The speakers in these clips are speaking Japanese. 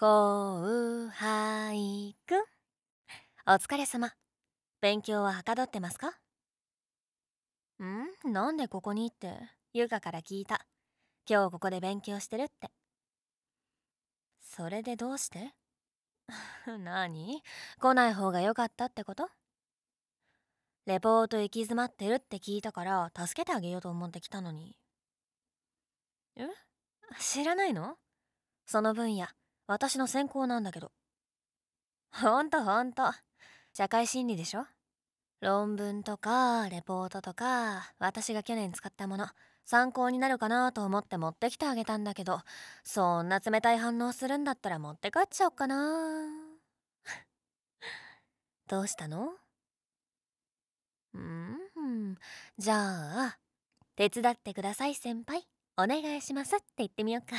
後輩くんお疲れ様勉強ははかどってますかんなんでここにって優香から聞いた今日ここで勉強してるってそれでどうして 何来ない方が良かったってことレポート行き詰まってるって聞いたから助けてあげようと思ってきたのにえ知らないのその分野私の専攻なんだけど ほんとほんと社会心理でしょ論文とかレポートとか私が去年使ったもの参考になるかなと思って持ってきてあげたんだけどそんな冷たい反応するんだったら持って帰っちゃおっかな どうしたのうんじゃあ手伝ってください先輩お願いしますって言ってみようか。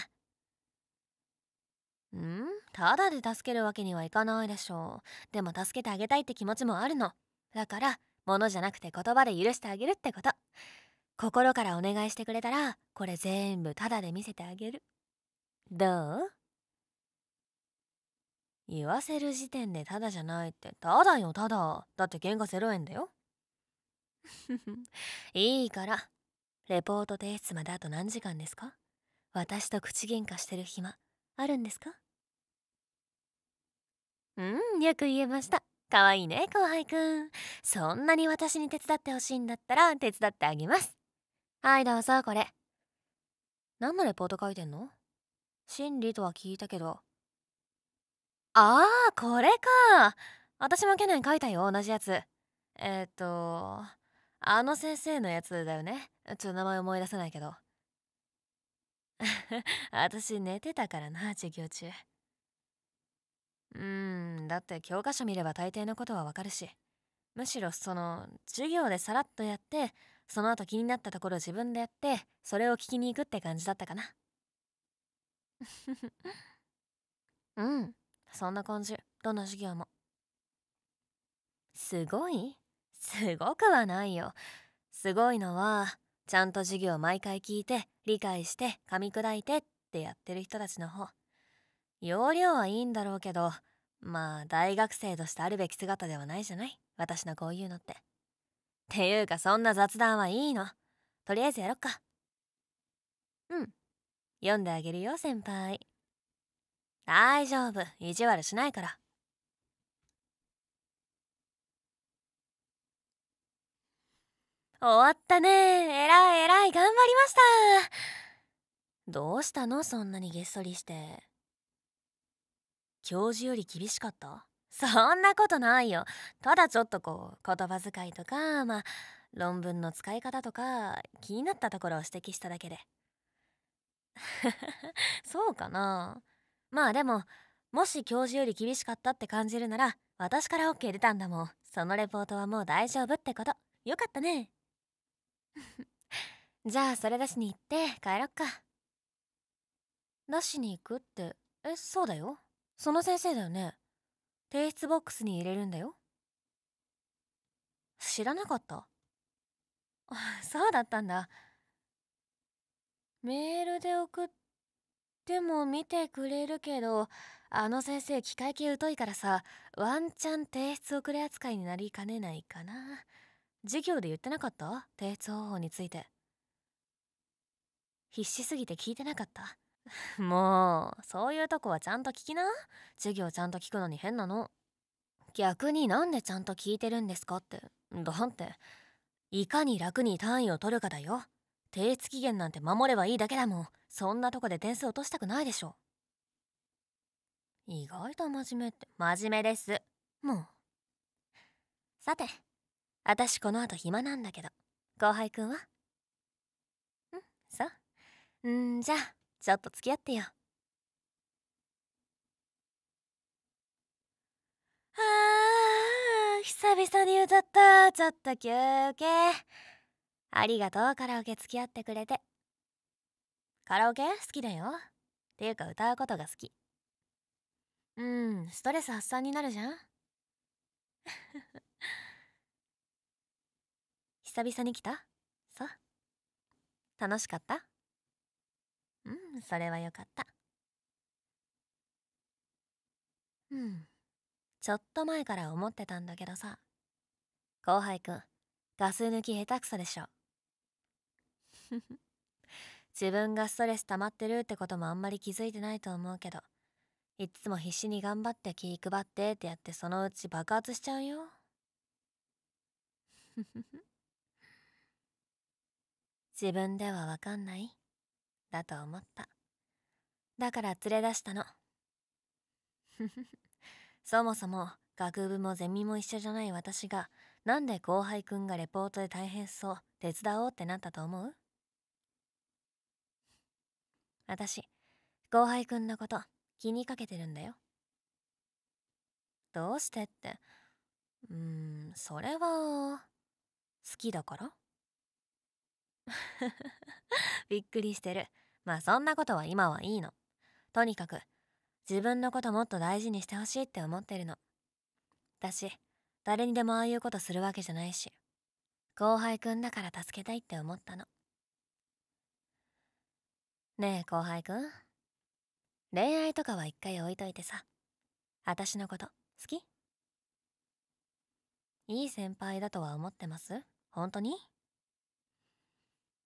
んただで助けるわけにはいかないでしょうでも助けてあげたいって気持ちもあるのだから物じゃなくて言葉で許してあげるってこと心からお願いしてくれたらこれ全部ただで見せてあげるどう言わせる時点でただじゃないってただよただだって原価0円だよ いいからレポート提出まであと何時間ですか私と口喧嘩してる暇あるんですかうんよく言えましたかわいいね後輩くんそんなに私に手伝ってほしいんだったら手伝ってあげますはいどうぞこれ何のレポート書いてんの心理とは聞いたけどああこれか私も去年書いたよ同じやつえっ、とあの先生のやつだよねちょっと名前思い出せないけど 私寝てたからな授業中うんだって教科書見れば大抵のことはわかるしむしろその授業でさらっとやってその後気になったところ自分でやってそれを聞きに行くって感じだったかな うんそんな感じどの授業もすごいすごくはないよすごいのはちゃんと授業毎回聞いて理解して噛み砕いてってやってる人たちの方容量はいいんだろうけどまあ大学生としてあるべき姿ではないじゃない私のこういうのってていうかそんな雑談はいいのとりあえずやろっかうん読んであげるよ先輩大丈夫意地悪しないから終わったねえらいえらい頑張りましたどうしたのそんなにげっそりして教授より厳しかったそんなことないよただちょっとこう言葉遣いとかまあ論文の使い方とか気になったところを指摘しただけで そうかなまあでももし教授より厳しかったって感じるなら私から OK 出たんだもんそのレポートはもう大丈夫ってことよかったね じゃあそれ出しに行って帰ろっか出しに行くってえそうだよその先生だよね提出ボックスに入れるんだよ知らなかった そうだったんだメールで送っても見てくれるけどあの先生機械系疎いからさワンチャン提出遅れ扱いになりかねないかな授業で言ってなかった提出方法について必死すぎて聞いてなかった もうそういうとこはちゃんと聞きな授業ちゃんと聞くのに変なの逆になんでちゃんと聞いてるんですかってだっていかに楽に単位を取るかだよ提出期限なんて守ればいいだけだもんそんなとこで点数落としたくないでしょ意外と真面目って真面目ですもうさて私この後暇なんだけど後輩くんはうんそうんじゃあちょっと付き合ってよああ久々に歌ったちょっと休憩ありがとうカラオケ付き合ってくれてカラオケ好きだよっていうか歌うことが好きうんストレス発散になるじゃん久々に来たさ楽しかったうんそれはよかったうんちょっと前から思ってたんだけどさ後輩くんガス抜き下手くそでしょ 自分がストレス溜まってるってこともあんまり気づいてないと思うけどいつも必死に頑張って気配ってってやってそのうち爆発しちゃうよ。自分ではわかんないだと思った。だから連れ出したの。そもそも学部もゼミも一緒じゃない私がなんで後輩くんがレポートで大変そう手伝おうってなったと思う私後輩くんのこと気にかけてるんだよ。どうしてってうーんそれは好きだから びっくりしてる。まあそんなことは今はいいの。とにかく、自分のこともっと大事にしてほしいって思ってるの。私、誰にでもああいうことするわけじゃないし、後輩くんだから助けたいって思ったの。ねえ、後輩くん。恋愛とかは一回置いといてさ。私のこと、好きいい先輩だとは思ってます本当に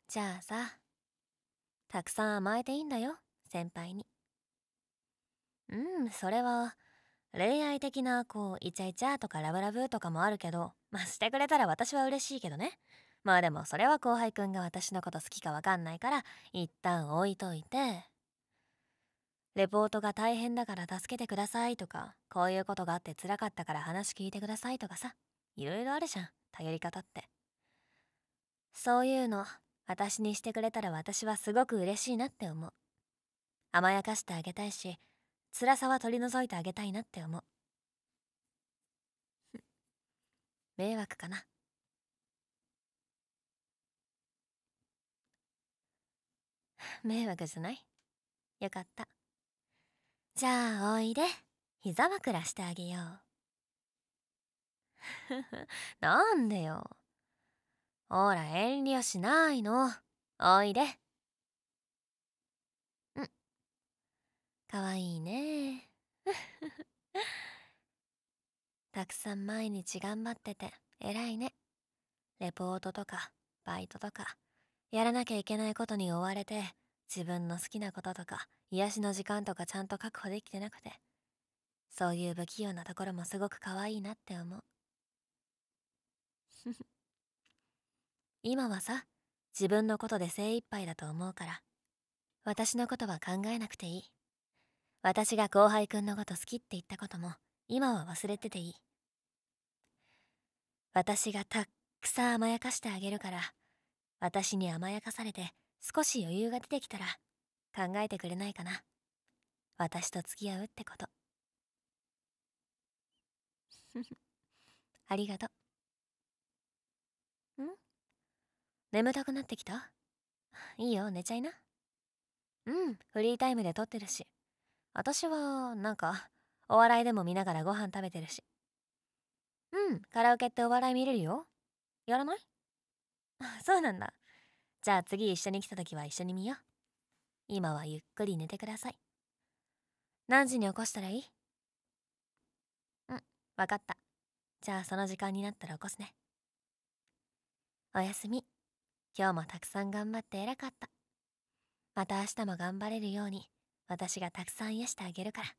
じゃあさたくさん甘えていいんだよ先輩にうんそれは恋愛的なこうイチャイチャとかラブラブとかもあるけどまあしてくれたら私は嬉しいけどねまあでもそれは後輩くんが私のこと好きかわかんないから一旦置いといてレポートが大変だから助けてくださいとかこういうことがあって辛かったから話聞いてくださいとかさいろいろあるじゃん頼り方ってそういうの私にしてくれたら私はすごく嬉しいなって思う甘やかしてあげたいし辛さは取り除いてあげたいなって思う 迷惑かな 迷惑じゃないよかったじゃあおいで膝枕してあげよう なんでよほら遠慮しないのおいでうんかわいいね たくさん毎日頑張ってて偉いねレポートとかバイトとかやらなきゃいけないことに追われて自分の好きなこととか癒しの時間とかちゃんと確保できてなくてそういう不器用なところもすごく可愛いなって思う今はさ自分のことで精一杯だと思うから私のことは考えなくていい私が後輩くんのこと好きって言ったことも今は忘れてていい私がたっくさん甘やかしてあげるから私に甘やかされて少し余裕が出てきたら考えてくれないかな私と付き合うってこと ありがとうん眠たくなってきたいいよ寝ちゃいなうんフリータイムで撮ってるし私はなんかお笑いでも見ながらご飯食べてるしうんカラオケってお笑い見れるよやらないそうなんだじゃあ次一緒に来た時は一緒に見よう今はゆっくり寝てください何時に起こしたらいいうん分かったじゃあその時間になったら起こすねおやすみ今日もたくさん頑張って偉かった。また明日も頑張れるように、私がたくさん癒してあげるから。